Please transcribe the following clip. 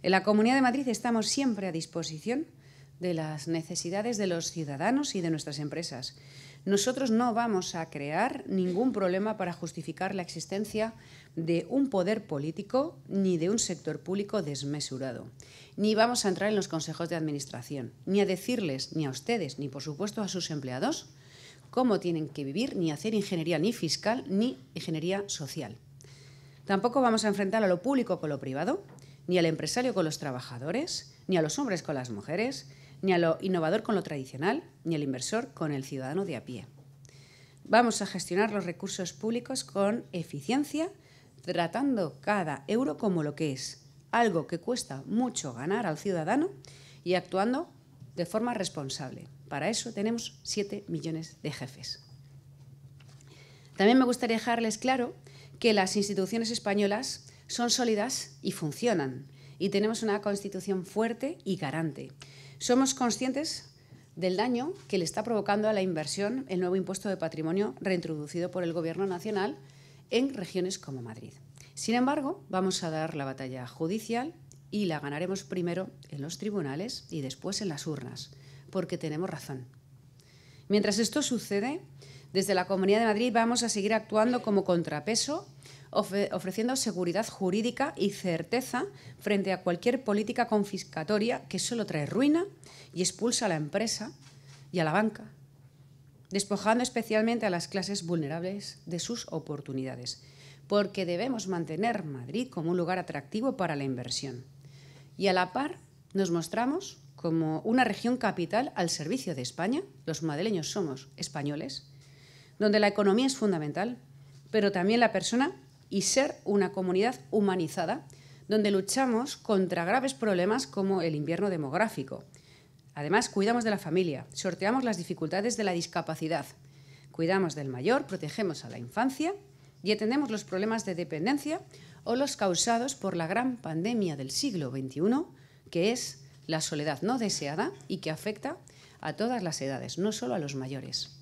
En la Comunidad de Madrid estamos siempre a disposición de las necesidades de los ciudadanos y de nuestras empresas. Nosotros no vamos a crear ningún problema para justificar la existencia de un poder político ni de un sector público desmesurado. Ni vamos a entrar en los consejos de administración, ni a decirles, ni a ustedes, ni por supuesto a sus empleados, cómo tienen que vivir, ni hacer ingeniería ni fiscal, ni ingeniería social. Tampoco vamos a enfrentar a lo público con lo privado, ni al empresario con los trabajadores, ni a los hombres con las mujeres, ni a lo innovador con lo tradicional, ni al inversor con el ciudadano de a pie. Vamos a gestionar los recursos públicos con eficiencia, tratando cada euro como lo que es, algo que cuesta mucho ganar al ciudadano y actuando de forma responsable. Para eso tenemos 7 millones de jefes. También me gustaría dejarles claro que las instituciones españolas son sólidas y funcionan. Y tenemos una constitución fuerte y garante. Somos conscientes del daño que le está provocando a la inversión el nuevo impuesto de patrimonio reintroducido por el Gobierno Nacional en regiones como Madrid. Sin embargo, vamos a dar la batalla judicial y la ganaremos primero en los tribunales y después en las urnas, porque tenemos razón. Mientras esto sucede, desde la Comunidad de Madrid vamos a seguir actuando como contrapeso, ofreciendo seguridad jurídica y certeza frente a cualquier política confiscatoria que solo trae ruina y expulsa a la empresa y a la banca, despojando especialmente a las clases vulnerables de sus oportunidades, porque debemos mantener Madrid como un lugar atractivo para la inversión. Y a la par nos mostramos como una región capital al servicio de España, los madrileños somos españoles, donde la economía es fundamental, pero también la persona y ser una comunidad humanizada, donde luchamos contra graves problemas como el invierno demográfico. Además, cuidamos de la familia, sorteamos las dificultades de la discapacidad, cuidamos del mayor, protegemos a la infancia y atendemos los problemas de dependencia o los causados por la gran pandemia del siglo XXI, que es la soledad no deseada y que afecta a todas las edades, no solo a los mayores.